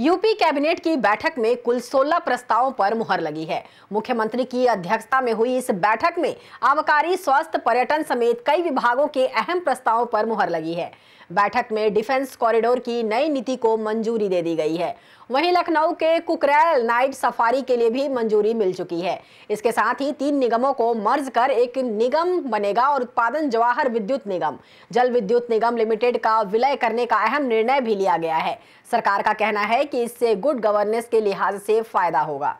UP cabinet की बैठक में कुल 16 प्रस्तावों पर मुहर लगी है मुख्यमंत्री की अध्यक्षता में हुई इस बैठक में आबकारी स्वास्थ्य पर्यटन समेत कई विभागों के अहम प्रस्तावों पर मुहर लगी है बैठक में डिफेंस कॉरिडोर की नई नीति को मंजूरी दे दी गई है वहीं लखनऊ के कुकरैल नाइट सफारी के लिए भी मंजूरी मिल चुकी है इसके साथ ही तीन निगमों को मर्ज कर एक निगम बनेगा और उत्पादन जवाहर विद्युत निगम जल विद्युत निगम लिमिटेड का विलय करने का अहम निर्णय भी लिया गया है सरकार का कहना है कि इससे गुड गवर्नेंस के लिहाज से फायदा होगा